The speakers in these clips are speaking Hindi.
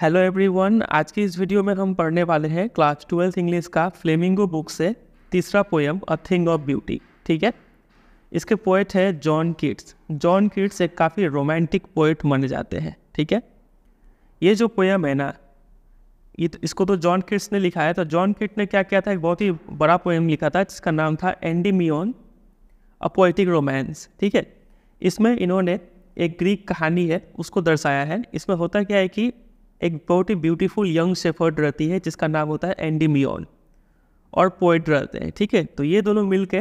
हेलो एवरीवन आज की इस वीडियो में हम पढ़ने वाले हैं क्लास ट्वेल्थ इंग्लिश का फ्लेमिंगो बुक से तीसरा poem a thing of beauty ठीक है इसके पोएट है जॉन किट्स जॉन किट्स एक काफ़ी रोमांटिक पोएट माने जाते हैं ठीक है ये जो पोएम है ना ये तो, इसको तो जॉन किट्स ने लिखा है तो जॉन किट ने क्या किया था एक बहुत ही बड़ा पोएम लिखा था जिसका नाम था एंडीमियन अ पोइटिक रोमांस ठीक है इसमें इन्होंने एक ग्रीक कहानी है उसको दर्शाया है इसमें होता क्या है कि एक बहुत ही ब्यूटीफुल यंग सेफर्ड रहती है जिसका नाम होता है एंडी मियोन और पोइट रहते हैं ठीक है तो ये दोनों मिल के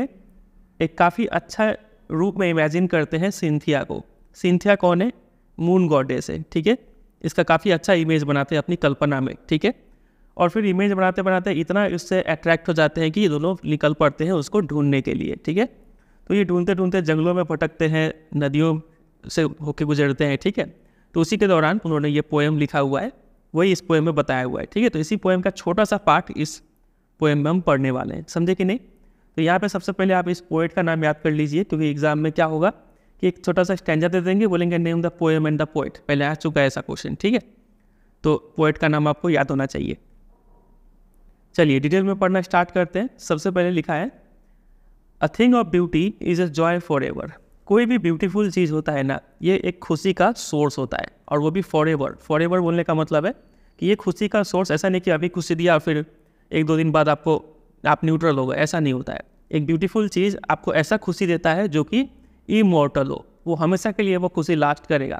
एक काफ़ी अच्छा रूप में इमेजिन करते हैं सिंथिया को सिंथिया कौन है मून गॉडेस है ठीक है इसका काफ़ी अच्छा इमेज बनाते हैं अपनी कल्पना में ठीक है और फिर इमेज बनाते बनाते इतना इससे अट्रैक्ट हो जाते हैं कि ये दोनों निकल पड़ते हैं उसको ढूंढने के लिए ठीक है तो ये ढूंढते ढूंढते जंगलों में भटकते हैं नदियों से होके गुजरते हैं ठीक है तो उसी के दौरान उन्होंने ये पोएम लिखा हुआ है वही इस पोएम में बताया हुआ है ठीक है तो इसी पोएम का छोटा सा पार्ट इस पोएम में हम पढ़ने वाले हैं समझे कि नहीं तो यहाँ पे सबसे पहले आप इस पोएट का नाम याद कर लीजिए क्योंकि एग्जाम में क्या होगा कि एक छोटा सा स्टैंडा दे देंगे बोलेंगे name the poem and the poet पहले आ चुका है ऐसा क्वेश्चन ठीक है तो पोइट का नाम आपको याद होना चाहिए चलिए डिटेल में पढ़ना स्टार्ट करते हैं सबसे पहले लिखा है a thing of beauty is a joy for ever कोई भी ब्यूटीफुल चीज़ होता है ना ये एक खुशी का सोर्स होता है और वो भी फॉर एवर बोलने का मतलब है कि ये खुशी का सोर्स ऐसा नहीं कि अभी खुशी दिया फिर एक दो दिन बाद आपको आप न्यूट्रल हो गए ऐसा नहीं होता है एक ब्यूटीफुल चीज़ आपको ऐसा खुशी देता है जो कि इमोर्टल हो वो हमेशा के लिए वो खुशी लास्ट करेगा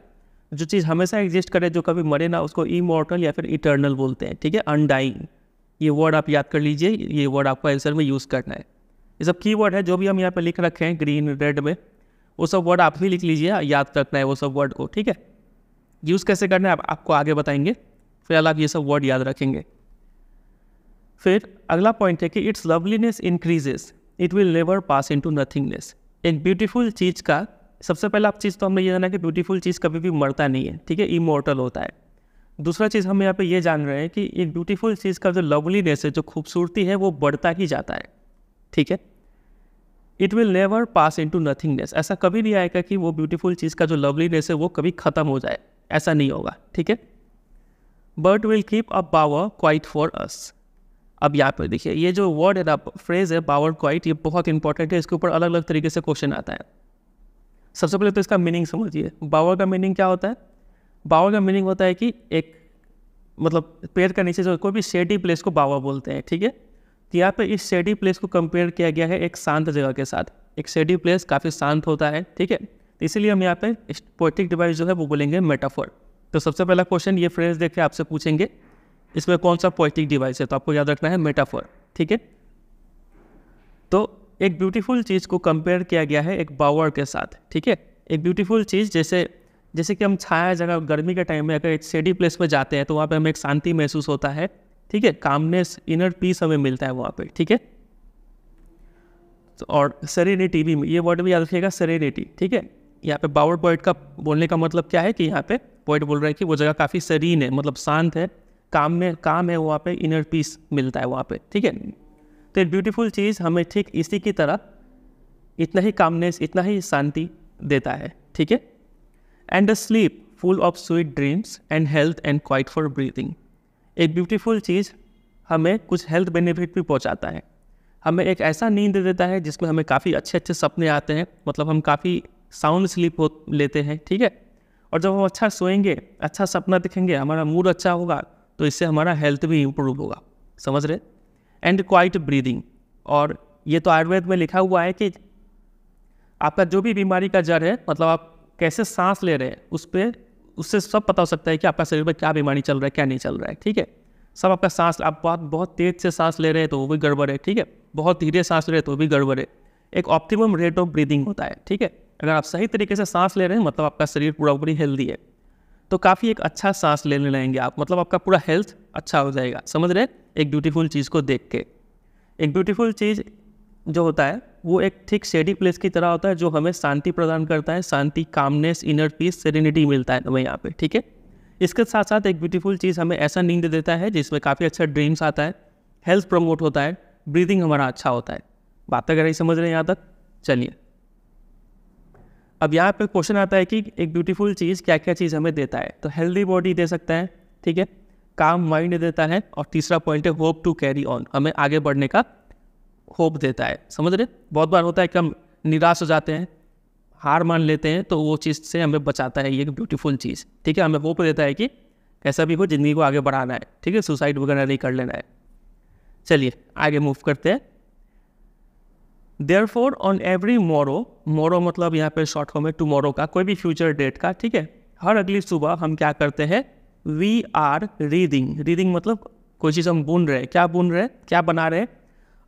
जो चीज़ हमेशा एग्जिस्ट करे जो कभी मरे ना उसको इमोर्टल या फिर इटर्नल बोलते हैं ठीक है अनडाइंग ये वर्ड आप याद कर लीजिए ये वर्ड आपको आंसर में यूज़ करना है ये सब की वर्ड है जो भी हम यहाँ पर लिख रखे हैं ग्रीन रेड में वो सब वर्ड आप ही लिख लीजिए याद रखना है वो सब वर्ड को ठीक है यूज़ कैसे करना है आप, आपको आगे बताएंगे फिलहाल आप ये सब वर्ड याद रखेंगे फिर अगला पॉइंट है कि its loveliness increases it will never pass into nothingness एक ब्यूटीफुल चीज़ का सबसे पहला आप चीज़ तो हमने ये जाना कि ब्यूटीफुल चीज़ कभी भी मरता नहीं है ठीक है इमोर्टल होता है दूसरा चीज़ हम यहाँ पे ये जान रहे हैं कि एक ब्यूटीफुल चीज़ का जो लवलीनेस है जो खूबसूरती है वो बढ़ता ही जाता है ठीक है it will never pass into nothingness ऐसा कभी नहीं आएगा कि वो ब्यूटीफुल चीज़ का जो लवलीनेस है वो कभी ख़त्म हो जाए ऐसा नहीं होगा ठीक है but will keep a bower quiet for us अब यहाँ पर देखिए ये जो वर्ड है ना फ्रेज है पावर क्वाइट ये बहुत इंपॉर्टेंट है इसके ऊपर अलग अलग तरीके से क्वेश्चन आता है सबसे पहले तो इसका मीनिंग समझिए बावर का मीनिंग क्या होता है बावर का मीनिंग होता है कि एक मतलब पेड़ का नीचे जो कोई भी शेडी प्लेस को बावर बोलते हैं ठीक है थीके? तो यहाँ पे इस शेडी प्लेस को कंपेयर किया गया है एक शांत जगह के साथ एक शेडी प्लेस काफ़ी शांत होता है ठीक है तो इसीलिए हम यहाँ पे पोइटिक डिवाइस जो है वो बोलेंगे मेटाफोर तो सबसे पहला क्वेश्चन ये फ्रेंड्स देख के आपसे पूछेंगे इसमें कौन सा पोइटिक डिवाइस है तो आपको याद रखना है मेटाफोर ठीक है तो एक ब्यूटीफुल चीज़ को कंपेयर किया गया है एक बावर के साथ ठीक है एक ब्यूटीफुल चीज़ जैसे जैसे कि हम छाया जगह गर्मी के टाइम में अगर एक शेडी प्लेस पर जाते हैं तो वहाँ पर हमें एक शांति महसूस होता है ठीक है कामनेस इनर पीस हमें मिलता है वहाँ पे ठीक है तो और सेरेनिटी भी ये वर्ड भी याद रखिएगा सेरेनिटी ठीक है यहाँ पे बावर पॉइंट का बोलने का मतलब क्या है कि यहाँ पे पॉइंट बोल रहा है कि वो जगह काफ़ी सरीन है मतलब शांत है काम में काम है वहाँ पे इनर पीस मिलता है वहाँ पे ठीक है तो एक ब्यूटीफुल चीज़ हमें ठीक इसी की तरह इतना ही कामनेस इतना ही शांति देता है ठीक है and a sleep full of sweet dreams and health and quiet फॉर ब्रीथिंग एक ब्यूटीफुल चीज़ हमें कुछ हेल्थ बेनिफिट भी पहुंचाता है हमें एक ऐसा नींद दे देता है जिसमें हमें काफ़ी अच्छे अच्छे सपने आते हैं मतलब हम काफ़ी साउंड स्लीप हो लेते हैं ठीक है और जब हम अच्छा सोएंगे अच्छा सपना दिखेंगे हमारा मूड अच्छा होगा तो इससे हमारा हेल्थ भी इम्प्रूव होगा समझ रहे एंड क्वाइट ब्रीदिंग और ये तो आयुर्वेद में लिखा हुआ है कि आपका जो भी बीमारी का जड़ है मतलब आप कैसे सांस ले रहे हैं उस पर उससे सब पता हो सकता है कि आपका शरीर में क्या बीमारी चल रहा है क्या नहीं चल रहा है ठीक है सब आपका सांस आप बहुत बहुत तेज़ से सांस ले रहे हैं तो वो भी गड़बड़ है ठीक है बहुत धीरे सांस ले रहे हैं तो भी गड़बड़ है एक ऑप्टिमम रेट ऑफ ब्रीदिंग होता है ठीक है अगर आप सही तरीके से सांस ले रहे हैं मतलब आपका शरीर पूरा पूरी हेल्दी है तो काफ़ी एक अच्छा सांस लेने लगेंगे आप मतलब आपका पूरा हेल्थ अच्छा हो जाएगा समझ रहे एक ब्यूटीफुल चीज़ को देख के एक ब्यूटीफुल चीज़ जो होता है वो एक ठीक शेडी प्लेस की तरह होता है जो हमें शांति प्रदान करता है शांति कामनेस इनर पीस सेरेनिटी मिलता है हमें यहाँ पे ठीक है इसके साथ साथ एक ब्यूटीफुल चीज़ हमें ऐसा नींद देता है जिसमें काफ़ी अच्छा ड्रीम्स आता है हेल्थ प्रमोट होता है ब्रीदिंग हमारा अच्छा होता है बात अगर ही समझ रहे हैं यहाँ तक चलिए अब यहाँ पे क्वेश्चन आता है कि एक ब्यूटीफुल चीज़ क्या क्या चीज़ हमें देता है तो हेल्दी बॉडी दे सकता है ठीक है काम माइंड देता है और तीसरा पॉइंट है होप टू कैरी ऑन हमें आगे बढ़ने का होप देता है समझ रहे बहुत बार होता है कि हम निराश हो जाते हैं हार मान लेते हैं तो वो चीज़ से हमें बचाता है ये एक ब्यूटीफुल चीज़ ठीक है हमें होप देता है कि कैसा भी हो ज़िंदगी को आगे बढ़ाना है ठीक है सुसाइड वगैरह नहीं कर लेना है चलिए आगे मूव करते हैं देयर फोर ऑन एवरी मोरो मोरो मतलब यहाँ पे शॉर्ट फॉर्म है टुमोरो का कोई भी फ्यूचर डेट का ठीक है हर अगली सुबह हम क्या करते हैं वी आर रीडिंग रीडिंग मतलब कोई चीज़ हम बुन रहे हैं क्या बुन रहे हैं क्या बना रहे हैं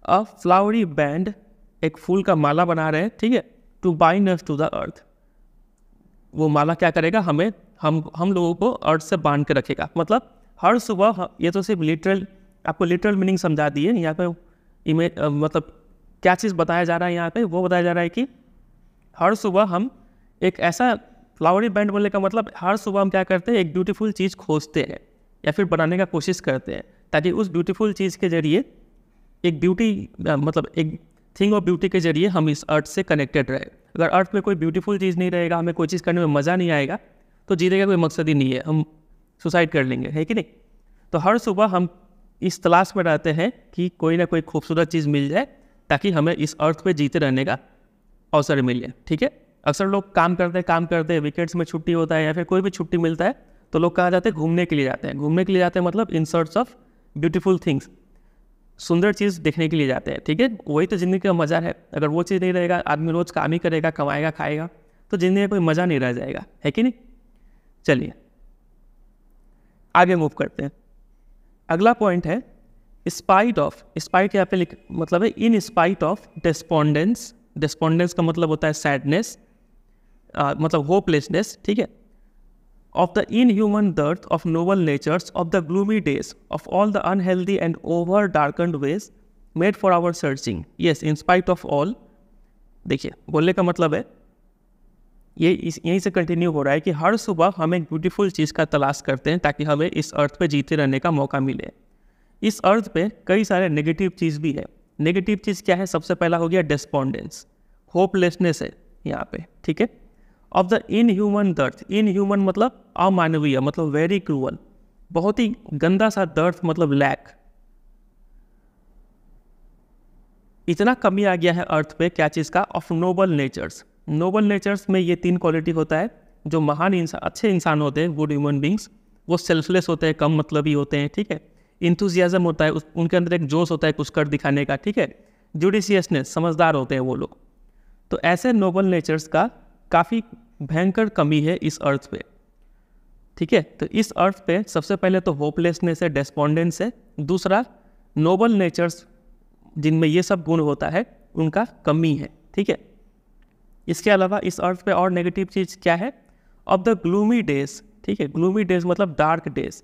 अ फ्लावरी बैंड एक फूल का माला बना रहे हैं ठीक है to bind us to the earth वो माला क्या करेगा हमें हम हम लोगों को अर्थ से बांध के रखेगा मतलब हर सुबह ये तो सिर्फ लिटरल आपको लिटरल मीनिंग समझा दी है यहाँ पे इमेज मतलब क्या चीज़ बताया जा रहा है यहाँ पे वो बताया जा रहा है कि हर सुबह हम एक ऐसा फ्लावरी बैंड बोलने का मतलब हर सुबह हम क्या करते हैं एक ब्यूटीफुल चीज़ खोजते हैं या फिर बनाने का कोशिश करते हैं ताकि उस ब्यूटीफुल चीज़ के जरिए एक ब्यूटी मतलब एक थिंग ऑफ ब्यूटी के जरिए हम इस अर्थ से कनेक्टेड रहे अगर अर्थ में कोई ब्यूटीफुल चीज़ नहीं रहेगा हमें कोई चीज़ करने में मज़ा नहीं आएगा तो जीने का कोई मकसद ही नहीं है हम सुसाइड कर लेंगे है कि नहीं तो हर सुबह हम इस तलाश में रहते हैं कि कोई ना कोई खूबसूरत चीज़ मिल जाए ताकि हमें इस अर्थ पे जीते रहने का अवसर मिले ठीक है अक्सर लोग काम करते हैं काम करते हैं वीकेंड्स में छुट्टी होता है या फिर कोई भी छुट्टी मिलता है तो लोग कहाँ जाते हैं घूमने के लिए जाते हैं घूमने के लिए जाते हैं मतलब in sorts of beautiful things सुंदर चीज़ देखने के लिए जाते हैं ठीक है वही तो ज़िंदगी का मज़ा है अगर वो चीज़ नहीं रहेगा आदमी रोज़ काम ही करेगा कमाएगा खाएगा तो ज़िंदगी में कोई मज़ा नहीं रह जाएगा है कि नहीं चलिए आगे मूव करते हैं अगला पॉइंट है स्पाइट ऑफ स्पाइट यहाँ पे लिख मतलब है in spite of despondence despondence का मतलब होता है सैडनेस मतलब होपलेसनेस ठीक है of the inhuman dearth of noble natures, of the gloomy days, of all the unhealthy and over darkened ways made for our searching. Yes, in spite of all. देखिए बोलने का मतलब है ये इस यहीं से कंटिन्यू हो रहा है कि हर सुबह हम एक ब्यूटीफुल चीज़ का तलाश करते हैं ताकि हमें इस अर्थ पे जीते रहने का मौका मिले इस अर्थ पे कई सारे नेगेटिव चीज़ भी है नेगेटिव चीज़ क्या है सबसे पहला हो गया डिस्पॉन्डेंस होपलेसनेस है यहाँ पे ठीक है ऑफ द इनह्यूमन दर्द इनह्यूमन मतलब अमानवीय मतलब वेरी क्रूअल बहुत ही गंदा सा दर्द मतलब लैक इतना कमी आ गया है अर्थ पे क्या चीज़ का of noble natures noble natures में ये तीन क्वालिटी होता है जो महान इंसान अच्छे इंसान होते हैं गुड ह्यूमन बींग्स वो सेल्फलेस होते हैं कम मतलब ही होते हैं ठीक है इंथुजियाज़म होता है उस, उनके अंदर एक जोश होता है कुछ कर दिखाने का ठीक है जुडिशियसनेस समझदार होते हैं वो लोग तो ऐसे नोबल नेचर्स का काफ़ी भयंकर कमी है इस अर्थ पे ठीक है तो इस अर्थ पे सबसे पहले तो होपलेसनेस है डेस्पॉन्डेंस है दूसरा नोबल नेचर्स जिनमें ये सब गुण होता है उनका कमी है ठीक है इसके अलावा इस अर्थ पे और नेगेटिव चीज़ क्या है ऑफ द ग्लूमी डेज ठीक है ग्लूमी डेज मतलब डार्क डेज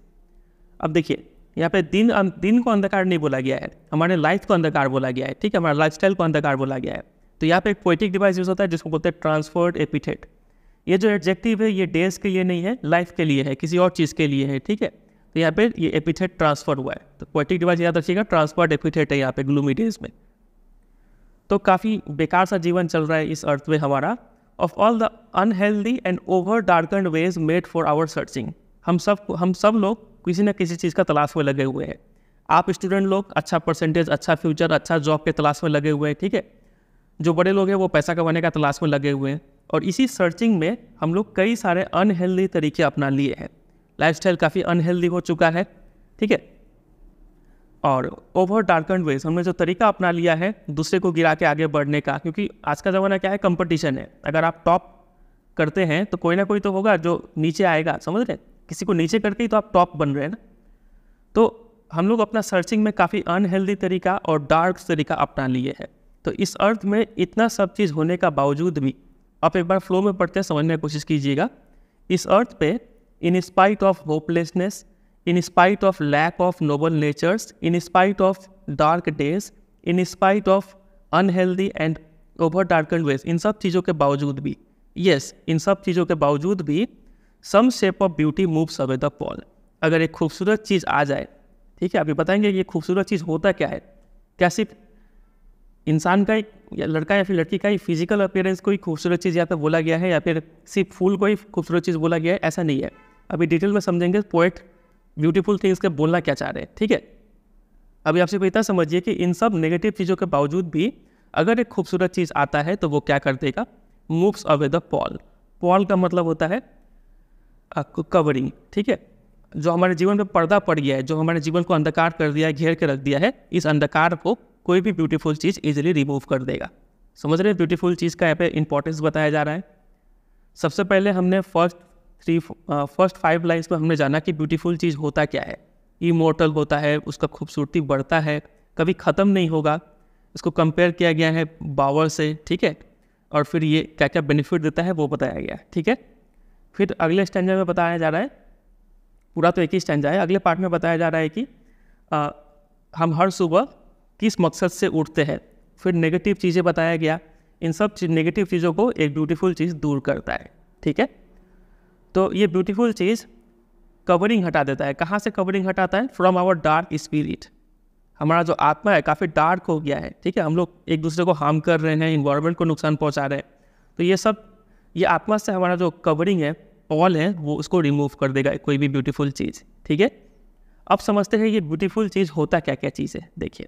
अब देखिए यहाँ पे दिन दिन को अंधकार नहीं बोला गया है हमारे लाइफ को अंधकार बोला गया है ठीक है हमारे लाइफ को अंधकार बोला गया है तो यहाँ पे एक पोइटिक डिवाइस यूज़ होता है जिसको बोलते हैं ट्रांसफर्ड एपिथेट ये जो एडजेक्टिव है ये डेज के लिए नहीं है लाइफ के लिए है किसी और चीज़ के लिए है ठीक है तो यहाँ पे ये एपिथेट ट्रांसफर हुआ है तो पोइटिक डिवाइस याद रखिएगा ट्रांसफर्ड एपिथेट है यहाँ पे ग्लूमी डेज में तो काफ़ी बेकार सा जीवन चल रहा है इस अर्थ में हमारा of all the unhealthy and over darkened ways made for our searching हम सब हम सब लोग किसी न किसी चीज़ का तलाश में लगे हुए हैं आप स्टूडेंट लोग अच्छा परसेंटेज अच्छा फ्यूचर अच्छा जॉब के तलाश में लगे हुए हैं ठीक है जो बड़े लोग हैं वो पैसा कमाने का तलाश में लगे हुए हैं और इसी सर्चिंग में हम लोग कई सारे अनहेल्दी तरीके अपना लिए हैं लाइफ काफ़ी अनहेल्दी हो चुका है ठीक है और ओवर एंड वेज हमने जो तरीका अपना लिया है दूसरे को गिरा के आगे बढ़ने का क्योंकि आज का ज़माना क्या है कंपटीशन है अगर आप टॉप करते हैं तो कोई ना कोई तो होगा जो नीचे आएगा समझ रहे किसी को नीचे करके ही तो आप टॉप बन रहे हैं ना तो हम लोग अपना सर्चिंग में काफ़ी अनहेल्दी तरीका और डार्क तरीका अपना लिए हैं तो इस अर्थ में इतना सब चीज़ होने का बावजूद भी आप एक बार फ्लो में पढ़ते समझने की कोशिश कीजिएगा इस अर्थ पे in spite of hopelessness in spite of lack of noble natures in spite of dark days in spite of unhealthy and over dark ways इन सब चीज़ों के बावजूद भी यस yes, इन सब चीज़ों के बावजूद भी some shape of beauty moves away the pall अगर एक खूबसूरत चीज़ आ जाए ठीक है अभी बताएंगे कि ये खूबसूरत चीज़ होता क्या है क्या सिर्फ इंसान का एक या लड़का या फिर लड़की का ही फिजिकल अपेयरेंस को ही खूबसूरत चीज़ या तो बोला गया है या फिर सिर्फ फूल को ही खूबसूरत चीज़ बोला गया है ऐसा नहीं है अभी डिटेल में समझेंगे पोइट ब्यूटीफुल थिंग्स के बोलना क्या चाह रहे हैं ठीक है अभी आपसे इतना समझिए कि इन सब नेगेटिव चीज़ों के बावजूद भी अगर एक खूबसूरत चीज़ आता है तो वो क्या कर देगा moves away the pall pall का मतलब होता है कवरिंग ठीक है जो हमारे जीवन पर पर्दा पड़ गया है जो हमारे जीवन को अंधकार कर दिया है घेर के रख दिया है इस अंधकार को कोई भी ब्यूटीफुल चीज़ ईजिली रिमूव कर देगा समझ रहे हैं ब्यूटीफुल चीज़ का यहाँ पे इंपॉर्टेंस बताया जा रहा है सबसे पहले हमने first three first five lines में हमने जाना कि ब्यूटीफुल चीज़ होता क्या है इमोटल होता है उसका खूबसूरती बढ़ता है कभी ख़त्म नहीं होगा इसको कंपेयर किया गया है बावर से ठीक है और फिर ये क्या क्या बेनिफिट देता है वो बताया गया है ठीक है फिर अगले स्टैंडर में बताया जा रहा है पूरा तो एक ही स्टैंडा है अगले पार्ट में बताया जा रहा है कि आ, uh, हम हर सुबह किस मकसद से उठते हैं फिर नेगेटिव चीज़ें बताया गया इन सब नेगेटिव चीज़ों को एक ब्यूटीफुल चीज़ दूर करता है ठीक है तो ये ब्यूटीफुल चीज़ कवरिंग हटा देता है कहाँ से कवरिंग हटाता है फ्रॉम आवर डार्क स्पिरिट हमारा जो आत्मा है काफ़ी डार्क हो गया है ठीक है हम लोग एक दूसरे को हार्म कर रहे हैं इन्वायरमेंट को नुकसान पहुँचा रहे हैं तो ये सब ये आत्मा से हमारा जो कवरिंग है पॉल है वो उसको रिमूव कर देगा कोई भी ब्यूटीफुल चीज़ ठीक है अब समझते हैं ये ब्यूटीफुल चीज़ होता क्या क्या चीज़ है देखिए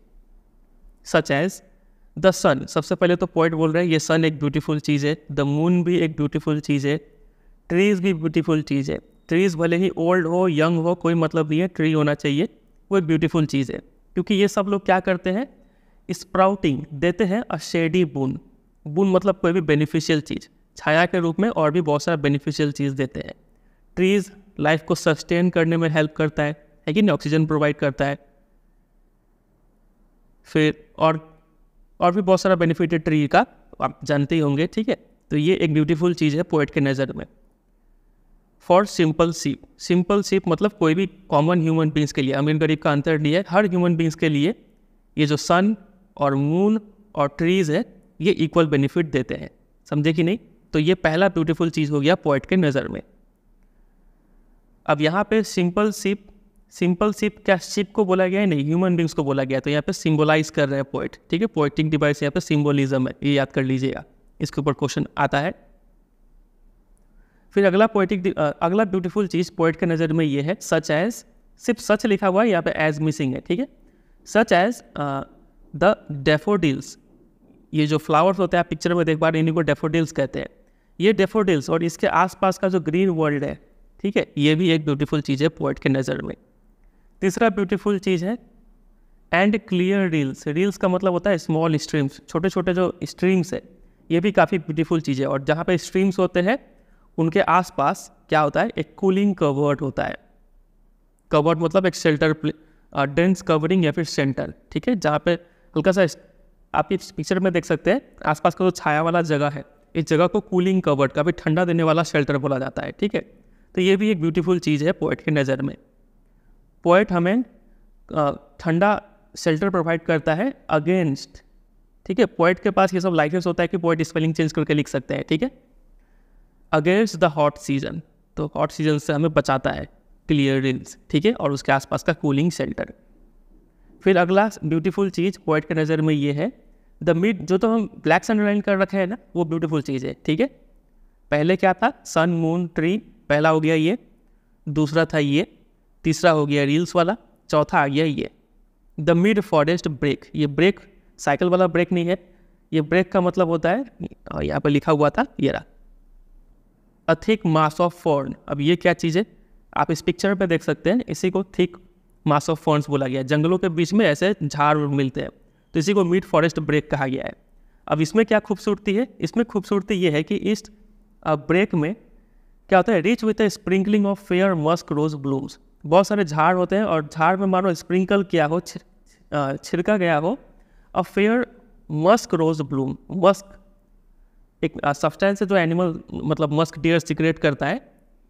सच एज द सन सबसे पहले तो पॉइंट बोल रहे हैं ये सन एक ब्यूटीफुल चीज़ है द मून भी एक ब्यूटीफुल चीज़ है ट्रीज़ भी ब्यूटीफुल चीज़ है ट्रीज़ भले ही ओल्ड हो यंग हो कोई मतलब नहीं है ट्री होना चाहिए वो एक ब्यूटीफुल चीज़ है क्योंकि ये सब लोग क्या करते हैं स्प्राउटिंग देते हैं अ शेडी बुन बुन मतलब कोई भी बेनिफिशियल चीज़ छाया के रूप में और भी बहुत सारा बेनिफिशियल चीज़ देते हैं ट्रीज़ लाइफ को सस्टेन करने में हेल्प करता है है कि नहीं ऑक्सीजन प्रोवाइड करता है फिर और और भी बहुत सारा बेनिफिट है ट्री का आप जानते ही होंगे ठीक है तो ये एक ब्यूटीफुल चीज़ है पोइट के नज़र में फॉर सिंपल सीप सिंपल सीप मतलब कोई भी कॉमन ह्यूमन बींग्स के लिए अमीर गरीब का अंतर नहीं है हर ह्यूमन बींग्स के लिए ये जो सन और मून और ट्रीज़ है ये इक्वल बेनिफिट देते हैं समझे कि नहीं तो ये पहला ब्यूटीफुल चीज़ हो गया पोइट के नज़र में अब यहाँ पे सिंपल सिप सिंपल शिप क्या शिप को बोला गया है नहीं ह्यूमन बींग्स को बोला गया तो यहाँ पे सिंबलाइज कर रहे हैं पोइट ठीक है पोइटिक डिवाइस यहाँ पे सिंबोलिज्म है ये याद कर लीजिएगा इसके ऊपर क्वेश्चन आता है फिर अगला पोइटिक अगला ब्यूटीफुल चीज़ पोइट के नज़र में ये है सच एज सिर्फ सच लिखा हुआ है यहाँ पे एज मिसिंग है ठीक है सच एज द डेफोडिल्स ये जो फ्लावर्स होते हैं आप पिक्चर में देख पा रहे इन्हीं को डेफोडिल्स कहते हैं ये डेफोडिल्स और इसके आसपास का जो ग्रीन वर्ल्ड है ठीक है ये भी एक ब्यूटीफुल चीज़ है पोइट के नज़र में तीसरा ब्यूटीफुल चीज़ है एंड क्लियर रील्स रील्स का मतलब होता है स्मॉल स्ट्रीम्स छोटे छोटे जो स्ट्रीम्स है ये भी काफ़ी ब्यूटीफुल चीज़ है और जहाँ पे स्ट्रीम्स होते हैं उनके आसपास क्या होता है एक कूलिंग कवर्ट होता है कवर्ट मतलब एक शेल्टर डेंस कवरिंग या फिर सेंटर ठीक है जहाँ पे हल्का सा आप इस पिक्चर में देख सकते हैं आसपास का जो तो छाया वाला जगह है इस जगह को कूलिंग कवर्ट काफ़ी ठंडा देने वाला शेल्टर बोला जाता है ठीक है तो ये भी एक ब्यूटीफुल चीज़ है पोइट की नज़र में पोएट हमें ठंडा शेल्टर प्रोवाइड करता है अगेंस्ट ठीक है पोइट के पास ये सब लाइसेंस होता है कि पोइट स्पेलिंग चेंज करके लिख सकते हैं ठीक है अगेंस्ट द हॉट सीजन तो हॉट सीजन से हमें बचाता है क्लियरेंस ठीक है और उसके आसपास का कूलिंग शेल्टर फिर अगला ब्यूटीफुल चीज़ पोइट के नज़र में ये है द मिड जो तो हम ब्लैक सन अंडरलाइन कर रखे हैं ना वो ब्यूटीफुल चीज़ है ठीक है पहले क्या था सन मून ट्री पहला हो गया ये दूसरा था ये तीसरा हो गया रील्स वाला चौथा आ गया ये द मिड फॉरेस्ट ब्रेक ये ब्रेक साइकिल वाला ब्रेक नहीं है ये ब्रेक का मतलब होता है और यहाँ पर लिखा हुआ था ये रहा अ थिक मास ऑफ फॉर्न अब ये क्या चीज़ है आप इस पिक्चर पर देख सकते हैं इसी को थिक मास ऑफ फॉर्न्स बोला गया जंगलों के बीच में ऐसे झाड़ मिलते हैं तो इसी को मिड फॉरेस्ट ब्रेक कहा गया है अब इसमें क्या खूबसूरती है इसमें खूबसूरती ये है कि इस ब्रेक में क्या होता है rich with a sprinkling of fair musk rose blooms बहुत सारे झाड़ होते हैं और झाड़ में मानो स्प्रिंकल किया हो छिड़का गया हो a fair musk rose bloom musk एक सब्सटेंस है जो एनिमल मतलब मस्क डियर सिक्रेट करता है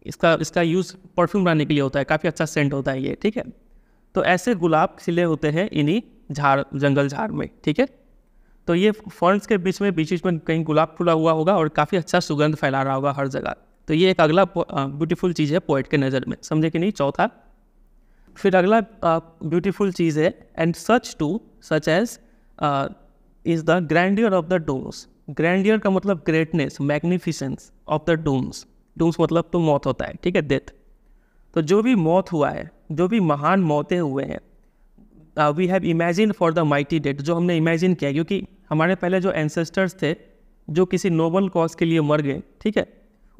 इसका इसका यूज़ परफ्यूम बनाने के लिए होता है काफ़ी अच्छा सेंट होता है ये ठीक है तो ऐसे गुलाब खिले होते हैं इन्हीं झाड़ जंगल झाड़ में ठीक है तो ये फर्न्स के बीच में बीच बीच में कहीं गुलाब फूला हुआ होगा और काफ़ी अच्छा सुगंध फैला रहा होगा हर जगह तो ये एक अगला ब्यूटीफुल चीज़ है पोइट के नज़र में समझे कि नहीं चौथा फिर अगला ब्यूटीफुल चीज़ है and such too such as is the grandeur of the dooms grandeur का मतलब greatness magnificence of the dooms dooms मतलब तो मौत होता है ठीक है डेथ तो जो भी मौत हुआ है जो भी महान मौतें हुए हैं we have imagine for the mighty dead जो हमने इमेजिन किया क्योंकि हमारे पहले जो एंसेस्टर्स थे जो किसी नोबल कॉज के लिए मर गए ठीक है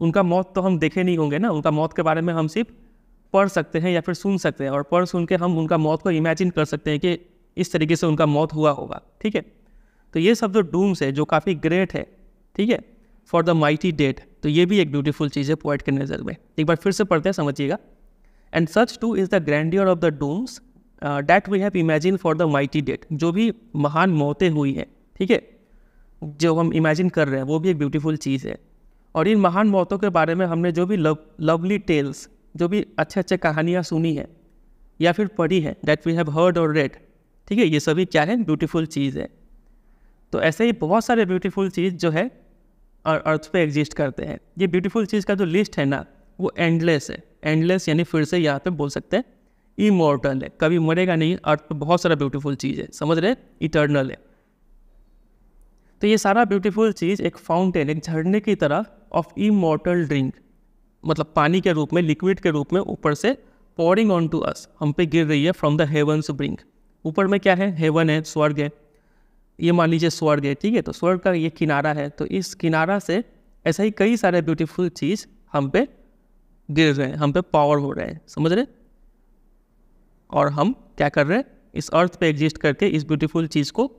उनका मौत तो हम देखे नहीं होंगे ना उनका मौत के बारे में हम सिर्फ पढ़ सकते हैं या फिर सुन सकते हैं और पढ़ सुन के हम उनका मौत को इमेजिन कर सकते हैं कि इस तरीके से उनका मौत हुआ होगा ठीक है तो ये सब जो डूम्स है जो काफ़ी ग्रेट है ठीक है फॉर द माइटी डेट तो ये भी एक ब्यूटीफुल चीज़ है पोइट के नज़र में एक बार फिर से पढ़ते हैं समझिएगा and such too is the grandeur of the dooms that we have imagine for the mighty dead जो भी महान मौतें हुई हैं ठीक है जो हम इमेजिन कर रहे हैं वो भी एक ब्यूटीफुल चीज़ है और इन महान मौतों के बारे में हमने जो भी लव लवली टेल्स जो भी अच्छे अच्छे कहानियाँ सुनी है या फिर पढ़ी है that we have heard or read ठीक है ये सभी क्या है ब्यूटीफुल चीज़ है तो ऐसे ही बहुत सारे ब्यूटीफुल चीज़ जो है अर्थ पे एग्जिस्ट करते हैं ये ब्यूटीफुल चीज़ का जो लिस्ट है ना वो एंडलेस है एंडलेस यानी फिर से यहाँ पे बोल सकते हैं इमोर्टल है कभी मरेगा नहीं अर्थ पे बहुत सारा ब्यूटीफुल चीज़ है समझ रहे इटर्नल है तो ये सारा ब्यूटीफुल चीज़ एक फाउंटेन एक झरने की तरह ऑफ इमोर्टल ड्रिंक मतलब पानी के रूप में लिक्विड के रूप में ऊपर से पॉरिंग ऑन टू अस हम पे गिर रही है फ्रॉम द हेवन ब्रिंक ऊपर में क्या है हेवन है स्वर्ग है ये मान लीजिए स्वर्ग है ठीक है तो स्वर्ग का ये किनारा है तो इस किनारा से ऐसा ही कई सारे ब्यूटीफुल चीज़ हम पे गिर रहे हैं हम पे पावर हो रहे हैं समझ रहे और हम क्या कर रहे हैं इस अर्थ पे एग्जिस्ट करके इस ब्यूटीफुल चीज़ को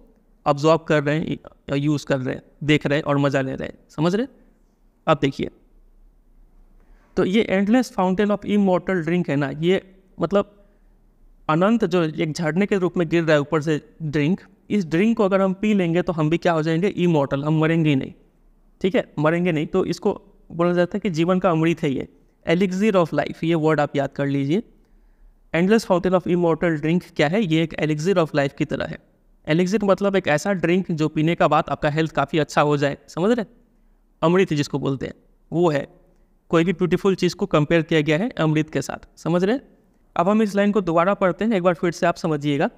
ऑब्जॉर्व कर रहे हैं यूज़ कर रहे हैं देख रहे हैं और मज़ा ले रहे हैं समझ रहे अब देखिए तो ये endless fountain of immortal drink है ना ये मतलब अनंत जो एक झरने के रूप में गिर रहा है ऊपर से ड्रिंक इस ड्रिंक को अगर हम पी लेंगे तो हम भी क्या हो जाएंगे इमोटल हम मरेंगे ही नहीं ठीक है मरेंगे नहीं तो इसको बोला जाता है कि जीवन का अमृत है ये एलिग्जीर ऑफ लाइफ ये वर्ड आप याद कर लीजिए endless fountain of immortal drink क्या है ये एक एलिग्जीर ऑफ लाइफ की तरह है एलिग्जिट मतलब एक ऐसा ड्रिंक जो पीने का बाद आपका हेल्थ काफ़ी अच्छा हो जाए समझ रहे अमृत जिसको बोलते हैं वो है कोई भी ब्यूटीफुल चीज़ को कंपेयर किया गया है अमृत के साथ समझ रहे अब हम इस लाइन को दोबारा पढ़ते हैं एक बार फिर से आप समझिएगा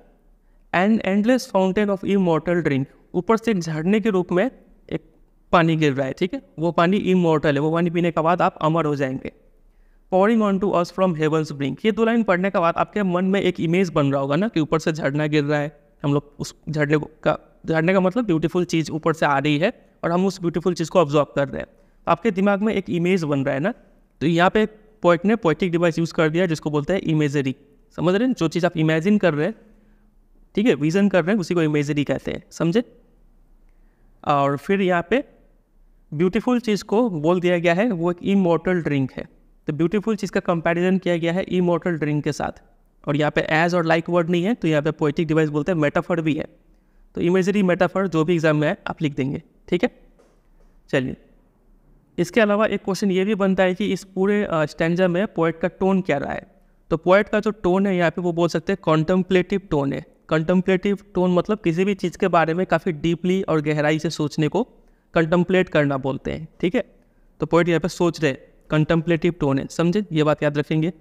an endless fountain of immortal drink ऊपर से एक झरने के रूप में एक पानी गिर रहा है ठीक है वो पानी इमोर्टल है वो पानी पीने के बाद आप अमर हो जाएंगे pouring on to us from heaven's brink ये दो लाइन पढ़ने के बाद आपके मन में एक इमेज बन रहा होगा ना कि ऊपर से झरना गिर रहा है हम लोग उस झरने का झरने का मतलब ब्यूटीफुल चीज़ ऊपर से आ रही है और हम उस ब्यूटीफुल चीज़ को ऑब्जॉर्व कर रहे हैं आपके दिमाग में एक इमेज बन रहा है ना तो यहाँ पे पोइट ने पोइटिक डिवाइस यूज़ कर दिया जिसको बोलते हैं इमेजरी समझ रहे हैं जो चीज़ आप इमेजिन कर रहे हैं ठीक है विजन कर रहे हैं उसी को इमेजरी कहते हैं समझे और फिर यहाँ पे ब्यूटीफुल चीज़ को बोल दिया गया है वो एक इमोटल ड्रिंक है तो ब्यूटीफुल चीज़ का कंपेरिजन किया गया है इमोटल ड्रिंक के साथ और यहाँ पे एज और लाइक like वर्ड नहीं है तो यहाँ पे पोइटिक डिवाइस बोलते हैं मेटाफर भी है तो इमेजरी मेटाफर जो भी एग्जाम में है आप लिख देंगे ठीक है चलिए इसके अलावा एक क्वेश्चन ये भी बनता है कि इस पूरे स्टैंडा में पोइट का टोन क्या रहा है तो पोइट का जो टोन है यहाँ पे वो बोल सकते हैं कॉन्टम्पलेटिव टोन है कंटम्पलेटिव टोन मतलब किसी भी चीज़ के बारे में काफ़ी डीपली और गहराई से सोचने को कंटम्पलेट करना बोलते हैं ठीक है तो पोइट यहाँ पे सोच रहे कंटम्पलेटिव टोन है समझे ये बात याद रखेंगे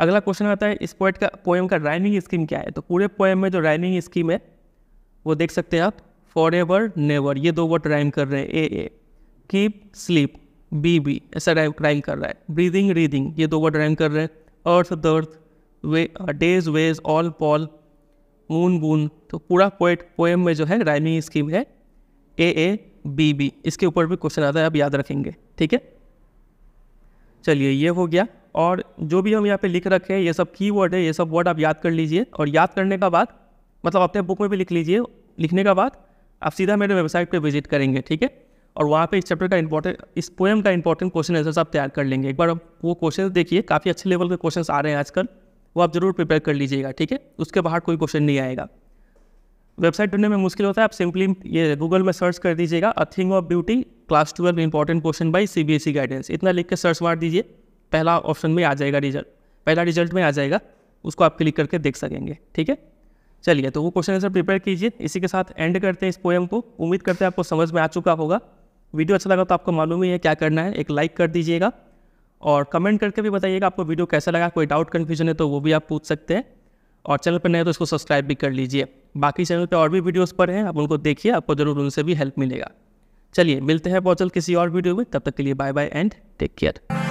अगला क्वेश्चन आता है इस पोइट का पोएम का राइमिंग स्कीम क्या है तो पूरे पोएम में जो राइमिंग स्कीम है वो देख सकते हैं आप फॉर एवर नेवर ये दो वर्ड राइम कर रहे हैं A A keep sleep B B ऐसा ड्राइव ड्राइंग कर रहा है ब्रीदिंग रीदिंग ये दो वर्ड ड्राइंग कर रहे हैं earth dearth way days ways all pall moon boon तो पूरा पोएट पोएम में जो है राइमिंग स्कीम है ए ए बी बी इसके ऊपर भी क्वेश्चन आता है आप याद रखेंगे ठीक है चलिए ये हो गया और जो भी हम यहाँ पे लिख रखे हैं ये सब की वर्ड है ये सब वर्ड आप याद कर लीजिए और याद करने का बाद मतलब अपने बुक में भी लिख लीजिए लिखने का बाद आप सीधा मेरे वेबसाइट पर विजिट करेंगे ठीक है और वहाँ पे इस चैप्टर का इंपॉर्टेंट इस पोएम का इंपॉर्टेंट क्वेश्चन आंसर आप तैयार कर लेंगे एक बार वो क्वेश्चन देखिए काफ़ी अच्छे लेवल के क्वेश्चन आ रहे हैं आजकल वो आप जरूर प्रिपेयर कर लीजिएगा ठीक है उसके बाहर कोई क्वेश्चन नहीं आएगा वेबसाइट ढूंढने में मुश्किल होता है आप सिंपली ये गूगल में सर्च कर दीजिएगा a thing of beauty class twelve important question by C B S E guidance इतना लिख के सर्च मार दीजिए पहला ऑप्शन में आ जाएगा रिजल्ट पहला रिजल्ट में आ जाएगा उसको आप क्लिक करके देख सकेंगे ठीक है चलिए तो वो क्वेश्चन आंसर प्रिपेयर कीजिए इसी के साथ एंड करते हैं इस पोएम को उम्मीद करते हैं आपको समझ में आ चुका होगा वीडियो अच्छा लगा तो आपको मालूम ही है क्या करना है एक लाइक कर दीजिएगा और कमेंट करके भी बताइएगा आपको वीडियो कैसा लगा कोई डाउट कन्फ्यूजन है तो वो भी आप पूछ सकते हैं और चैनल पर नए तो इसको सब्सक्राइब भी कर लीजिए बाकी चैनल पर और भी वीडियोज़ पर हैं आप उनको देखिए आपको ज़रूर उनसे भी हेल्प मिलेगा चलिए मिलते हैं बहुत जल्द किसी और वीडियो में तब तक के लिए bye bye and take care